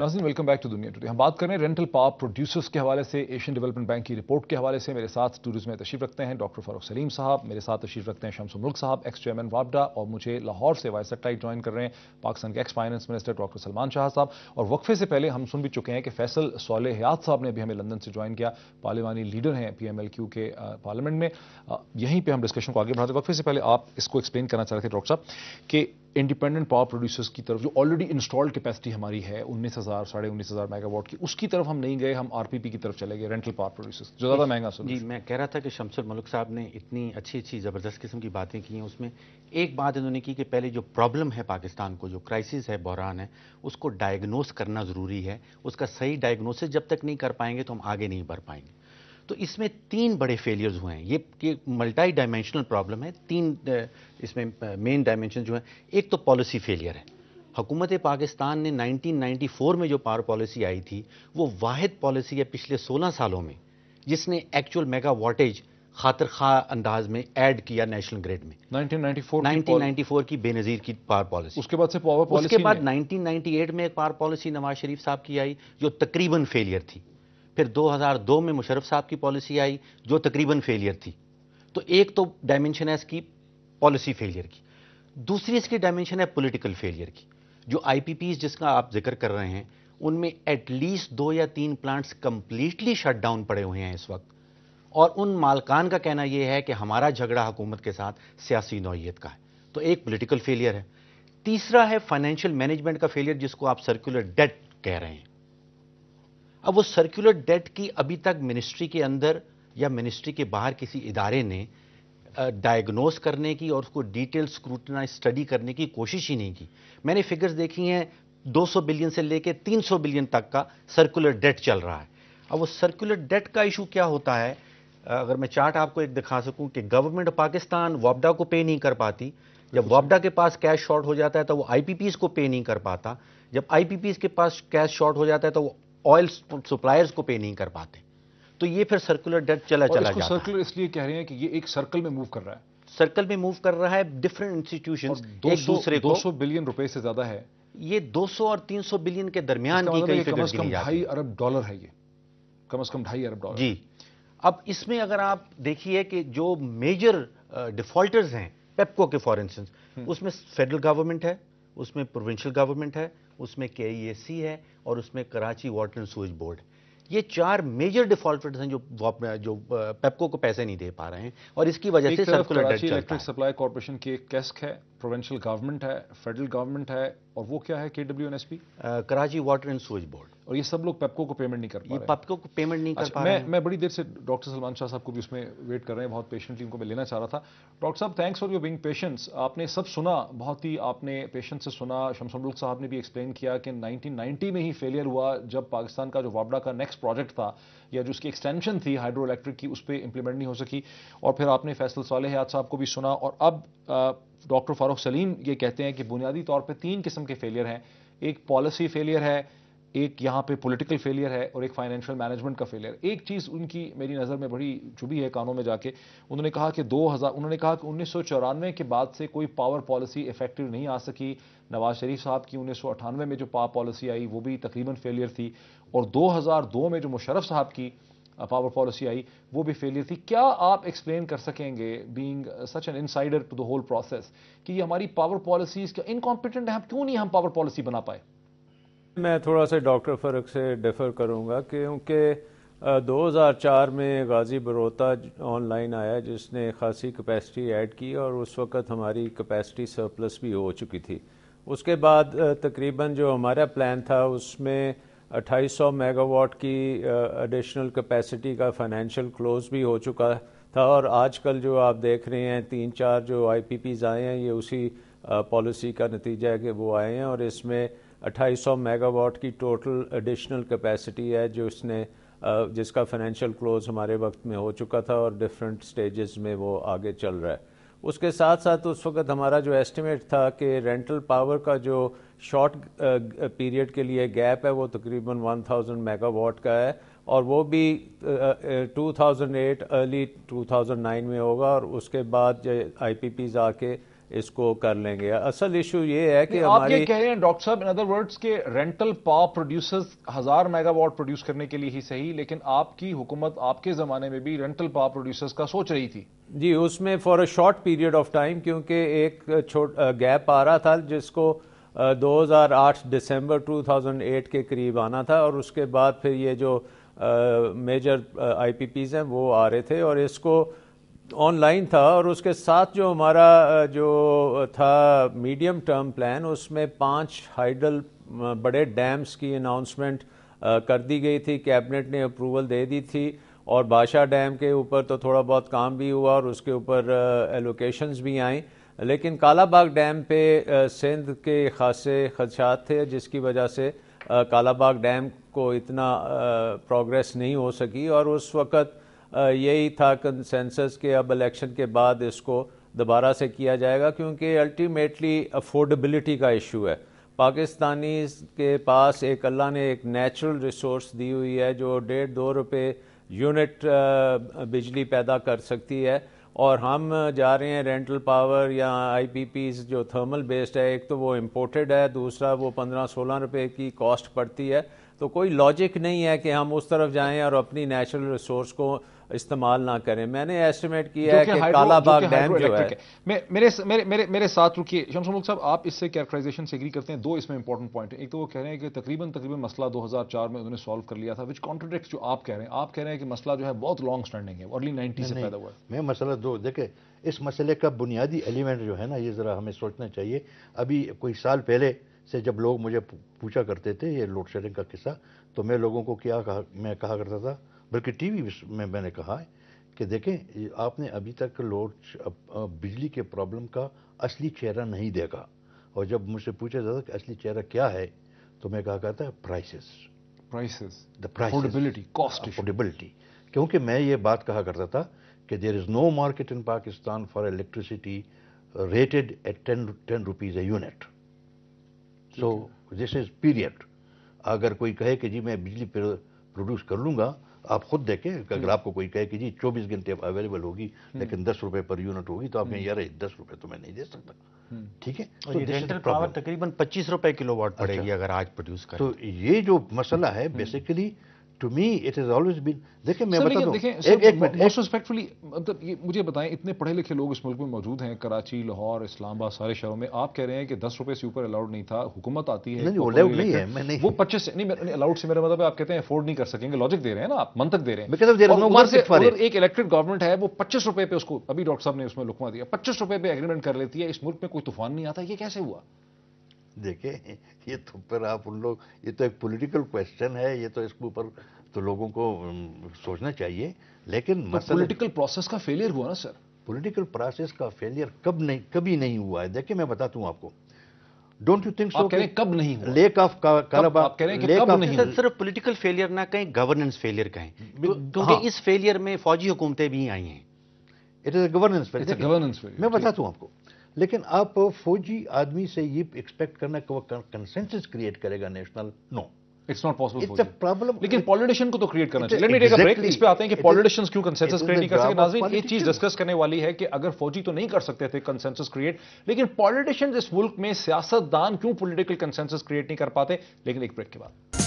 Nazin welcome back to दुनिया today हम बात करें रेंटल पावर प्रोड्यूसर्स के हवाले से एशियन डेवलपमेंट बैंक की रिपोर्ट के हवाले से मेरे साथ टूरिज्म में तशरीफ रखते हैं डॉक्टर फारूक सलीम साहब मेरे साथ तशरीफ रखते हैं शमस मुल्क साहब एक्स चेयरमैन वापडा और मुझे लाहौर से वाइस सेक्रेटरी ज्वाइन कर रहे हैं पाकिस्तान के ex finance minister doctor Salman Shah साहब और वक्फे से पहले हम सुन भी चुके हैं कि फैसल सोले हयात साहब ने अभी हमें लंदन से ज्वाइन किया पार्लिमानी लीडर हैं पी एम एल क्यू के पार्लियामेंट में यहीं पर हम डिस्कशन को आगे बढ़ाते वक्फे से पहले आप इसको एक्सप्लेन करना चाह रहे थे डॉक्टर साहब कि इंडिपेंडेंट पावर प्रोड्यूसर्स की तरफ जो ऑलरेडी इंस्टॉल्ड कैपेसिटी हमारी है उन्नीस हज़ार साढ़े उन्नीस हज़ार मेगावाट की उसकी तरफ हम नहीं गए हम आरपीपी की तरफ चले गए रेंटल पावर प्रोड्यूसर्स जो ज़्यादा महंगा सुन जी मैं कह रहा था कि शमसुल मलुक साहब ने इतनी अच्छी अच्छी ज़बरदस्त किस्म की बातें की हैं उसमें एक बात इन्होंने की कि पहले जो प्रॉब्लम है पाकिस्तान को जो क्राइसिस है बहरान है उसको डायग्नोस करना ज़रूरी है उसका सही डायग्नोसिस जब तक नहीं कर पाएंगे तो हम आगे नहीं बढ़ पाएंगे तो इसमें तीन बड़े फेलियर्स हुए हैं ये ये मल्टी डायमेंशनल प्रॉब्लम है तीन इसमें मेन डायमेंशन जो है एक तो पॉलिसी फेलियर है हुकूमत पाकिस्तान ने 1994 में जो पावर पॉलिसी आई थी वो वाद पॉलिसी है पिछले 16 सालों में जिसने एक्चुअल मेगा वाटेज खातर खा अंदाज में ऐड किया नेशनल ग्रेड में 1994 1994 की बेनजीर की पावर पॉलिसी उसके बाद से पावर पॉलिसी उसके बाद 1998 में एक पावर पॉलिसी नवाज शरीफ साहब की आई जो तकरीबन फेलियर थी फिर 2002 में मुशरफ साहब की पॉलिसी आई जो तकरीबन फेलियर थी तो एक तो डायमेंशन है इसकी पॉलिसी फेलियर की दूसरी इसकी डायमेंशन है पॉलिटिकल फेलियर की जो आईपीपीज जिसका आप जिक्र कर रहे हैं उनमें एटलीस्ट दो या तीन प्लांट्स कंप्लीटली शट डाउन पड़े हुए हैं इस वक्त और उन मालकान का कहना यह है कि हमारा झगड़ा हुकूमत के साथ सियासी नौीयत का है तो एक पोलिटिकल फेलियर है तीसरा है फाइनेंशियल मैनेजमेंट का फेलियर जिसको आप सर्कुलर डेट कह रहे हैं अब वो सर्कुलर डेट की अभी तक मिनिस्ट्री के अंदर या मिनिस्ट्री के बाहर किसी इदारे ने डायग्नोस करने की और उसको डिटेल स्क्रूटना स्टडी करने की कोशिश ही नहीं की मैंने फिगर्स देखी हैं 200 बिलियन से लेकर 300 बिलियन तक का सर्कुलर डेट चल रहा है अब वो सर्कुलर डेट का इशू क्या होता है अगर मैं चार्ट आपको एक दिखा सकूं कि गवर्नमेंट ऑफ पाकिस्तान वापडा को पे नहीं कर पाती जब वापडा के पास कैश शॉर्ट हो जाता है तो वो आईपीपीस को पे नहीं कर पाता जब आईपीपीस के पास कैश शॉर्ट हो जाता है तो वो ऑयल सप्लायर्स को पे नहीं कर पाते तो ये फिर सर्कुलर डेट चला चला जाता सर्कुलर है इसलिए कह रहे हैं कि ये एक सर्कल में मूव कर रहा है सर्कल में मूव कर रहा है डिफरेंट इंस्टीट्यूशन दो सौ दो सौ बिलियन रुपए से ज्यादा है ये 200 और 300 बिलियन के दरमियान की कई मतलब कम से कम ढाई अरब डॉलर है ये कम से कम ढाई अरब डॉलर जी अब इसमें अगर आप देखिए कि जो मेजर डिफॉल्टर्स uh, हैं पेपको के फॉर इंस्टेंस हम्म। उसमें फेडरल गवर्नमेंट है उसमें प्रोविंशियल गवर्नमेंट है उसमें के e है और उसमें कराची वाटर एंड सूज बोर्ड ये चार मेजर डिफॉल्टर्स हैं जो जो पेपको को पैसे नहीं दे पा रहे हैं और इसकी वजह से इलेक्ट्रिक सप्लाई कॉर्पोरेशन की एक कैस्क है प्रोवेंशल गवर्नमेंट है फेडरल गवर्नमेंट है और वो क्या है के W N S P Karachi water and सूज बोर्ड और ये सब लोग पेपको को पेमेंट नहीं कर पा ये पेपको को पेमेंट नहीं कर अच्छा, पा मैं मैं बड़ी देर से डॉक्टर सलमान शाह साहब को भी उसमें वेट कर रहे हैं बहुत पेशेंटली उनको मैं लेना चाह रहा था डॉक्टर साहब thanks for your being patients आपने सब सुना बहुत ही आपने पेशेंट से सुना शमसम मुल्क साहब ने भी एक्सप्लेन किया कि नाइनटीन में ही फेलियर हुआ जब पाकिस्तान का जो वाबड़ा का नेक्स्ट प्रोजेक्ट था या जो उसकी एक्सटेंशन थी हाइड्रो इलेक्ट्रिक की उस पर इंप्लीमेंट नहीं हो सकी और फिर आपने फैसल साले हयात साहब को भी सुना और अब uh, डॉक्टर फारूक सलीम ये कहते हैं कि बुनियादी तौर पर तीन किस्म के फेलियर हैं एक पॉलिसी फेलियर है एक यहाँ पे पॉलिटिकल फेलियर है और एक फाइनेंशियल मैनेजमेंट का फेलियर एक चीज़ उनकी मेरी नज़र में बड़ी चुभी है कानों में जाके उन्होंने कहा कि 2000 उन्होंने कहा कि उन्नीस के बाद से कोई पावर पॉलिसी इफेक्टिव नहीं आ सकी नवाज शरीफ साहब की उन्नीस में जो पावर पॉलिसी आई वो भी तकरीबन फेलियर थी और 2002 में जो मुशरफ साहब की पावर पॉलिसी आई वो भी फेलियर थी क्या आप एक्सप्लेन कर सकेंगे being such an insider to the whole process कि ये हमारी पावर पॉलिसीज क्या इनकॉम्पिटेंट है हम क्यों नहीं हम पावर पॉलिसी बना पाए मैं थोड़ा सा डॉक्टर फरक से डिफ़र करूंगा क्योंकि 2004 में गाजी बरोता ऑनलाइन आया जिसने खासी कैपेसिटी ऐड की और उस वक्त हमारी कैपेसिटी सरप्लस भी हो चुकी थी उसके बाद तकरीबन जो हमारा प्लान था उसमें 2800 मेगावाट की एडिशनल कैपेसिटी का फाइनेंशियल क्लोज भी हो चुका था और आजकल जो आप देख रहे हैं तीन चार जो आई आए हैं ये उसी पॉलिसी का नतीजा है कि वो आए हैं और इसमें 2800 मेगावाट की टोटल एडिशनल कैपेसिटी है जो इसने जिसका फाइनेंशियल क्लोज हमारे वक्त में हो चुका था और डिफरेंट स्टेजेस में वो आगे चल रहा है उसके साथ साथ उस वक्त हमारा जो एस्टिमेट था कि रेंटल पावर का जो शॉर्ट पीरियड uh, के लिए गैप है वो तकरीबन 1000 मेगावाट का है और वो भी 2008 अर्ली 2009 में होगा और उसके बाद जो आई पीज आके इसको कर लेंगे असल इशू ये है कि आप ये कह रहे हैं डॉक्टर साहब इन अदर वर्ड्स के रेंटल पावर प्रोड्यूसर्स हजार मेगावाट प्रोड्यूस करने के लिए ही सही लेकिन आपकी हुकूमत आपके जमाने में भी रेंटल पावर प्रोड्यूसर्स का सोच रही थी जी उसमें for a short period of time क्योंकि एक छोट गैप आ रहा था जिसको 2008 दिसंबर 2008 के करीब आना था और उसके बाद फिर ये जो मेजर आईपीपीज हैं वो आ रहे थे और इसको ऑनलाइन था और उसके साथ जो हमारा जो था मीडियम टर्म प्लान उसमें पांच हाइडल बड़े डैम्स की अनाउंसमेंट कर दी गई थी कैबिनेट ने अप्रूवल दे दी थी और बादशाह डैम के ऊपर तो थोड़ा बहुत काम भी हुआ और उसके ऊपर एलोकेशंस भी आई लेकिन कालाबाग डैम पे सिंध के खासे खदशात थे जिसकी वजह से कालाबाग डैम को इतना प्रोग्रेस नहीं हो सकी और उस वक़्त यही था कंसेंसस के अब इलेक्शन के बाद इसको दोबारा से किया जाएगा क्योंकि अल्टीमेटली अफोर्डेबिलिटी का इशू है पाकिस्तानी के पास एक अल्लाह ने एक नेचुरल रिसोर्स दी हुई है जो डेढ़ दो रुपये यूनिट बिजली पैदा कर सकती है और हम जा रहे हैं रेंटल पावर या आई जो थर्मल बेस्ड है एक तो वो इम्पोर्टेड है दूसरा वो पंद्रह सोलह रुपये की कॉस्ट पड़ती है तो कोई लॉजिक नहीं है कि हम उस तरफ जाएं और अपनी नेचुरल रिसोर्स को इस्तेमाल ना करें मैंने एस्टिमेट किया है कि कालाबाग डैम जो है मेरे मेरे मेरे मेरे साथ रुकिए शमशम मुल्क साहब आप इससे कैरेक्टराइजेशन से एग्री करते हैं दो इसमें इंपॉर्टेंट पॉइंट है एक तो वो कह रहे हैं कि तकरीबन तकरीबन मसला 2004 में उन्होंने सॉल्व कर लिया था विच कॉन्ट्रोडिक्ट जो आप कह रहे हैं आप कह रहे हैं कि मसला जो है बहुत लॉन्ग स्टैंडिंग है अर्ली नाइनटी से पैदा हुआ मैं मसला दो देखे इस मसले का बुनियादी एलिमेंट जो है ना ये ज़रा हमें सोचना चाहिए अभी कोई साल पहले से जब लोग मुझे पूछा करते थे ये लोड शेडिंग का किस्सा तो मैं लोगों को क्या कहा मैं कहा करता था बल्कि टीवी में मैंने कहा है कि देखें आपने अभी तक लोड बिजली के प्रॉब्लम का असली चेहरा नहीं देखा और जब मुझसे पूछा जाता कि असली चेहरा क्या है तो मैं कहा करता है prices prices the price affordability cost affordability क्योंकि मैं ये बात कहा करता था कि there is no market in Pakistan for electricity rated at ten ten rupees a unit so this is period अगर कोई कहे कि जी मैं बिजली प्रोड्यूस कर लूँगा आप खुद देखें अगर हम्म। आपको कोई कहे कि जी 24 घंटे अवेलेबल होगी हम्म। लेकिन दस रुपए पर यूनिट होगी तो आप यार दस रुपए तो मैं नहीं दे सकता हम्म। ठीक है तो रेंटल पावर तकरीबन पच्चीस रुपए किलो वाट अच्छा। पड़ेगी अगर आज प्रोड्यूस करें तो ये जो मसला है basically to me it is always been देखिए मैं बता दूं एक एक मिनट मोस्ट रिस्पेक्टफुली मतलब ये मुझे बताएं इतने पढ़े लिखे लोग इस मुल्क में मौजूद हैं कराची लाहौर इस्लामाबाद सारे शहरों में आप कह रहे हैं कि दस रुपए से ऊपर अलाउड नहीं था हुकूमत आती है नहीं मैं वो पच्चीस नहीं अलाउड से मेरा मतलब आप कहते हैं अफोर्ड नहीं कर सकेंगे लॉजिक दे रहे हैं ना आप मंतक दे रहे हैं एक इलेक्टेड गवर्नमेंट है वो पच्चीस रुपए पे उसको अभी डॉक्टर साहब ने उसमें लुकमा दिया पच्चीस रुपए पे एग्रीमेंट कर लेती है इस मुल्क में कोई तूफान नहीं आता ये कैसे हुआ देखें ये तो फिर आप उन लोग ये तो एक पॉलिटिकल क्वेश्चन है ये तो इसके ऊपर तो लोगों को सोचना चाहिए लेकिन तो पॉलिटिकल प्रोसेस का फेलियर हुआ ना सर पॉलिटिकल प्रोसेस का फेलियर कब नहीं कभी नहीं हुआ है देखिए मैं बताता हूँ आपको डोंट यू थिंक सो कब नहीं हुआ लेक ऑफ कालाबाग कह रहे नहीं सर सिर्फ पॉलिटिकल फेलियर ना कहें गवर्नेंस फेलियर कहें हाँ। क्योंकि इस फेलियर में फौजी हुकूमतें भी आई हैं इट इज गवर्नेंस फेलियर मैं बताता हूँ आपको लेकिन आप फौजी आदमी से ये एक्सपेक्ट करना कि वो कंसेंसस क्रिएट करेगा national no it's not possible it's a problem लेकिन पॉलिटिशियन को तो क्रिएट करना चाहिए let me take a break इस पे आते हैं कि पॉलिटिशियंस क्यों कंसेंसस क्रिएट नहीं कर सके नाजरीन ये चीज डिस्कस करने वाली है कि अगर फौजी तो नहीं कर सकते थे कंसेंसस क्रिएट लेकिन पॉलिटिशियंस इस मुल्क में सियासतदान क्यों पॉलिटिकल कंसेंसस क्रिएट नहीं कर पाते लेकिन एक ब्रेक के बाद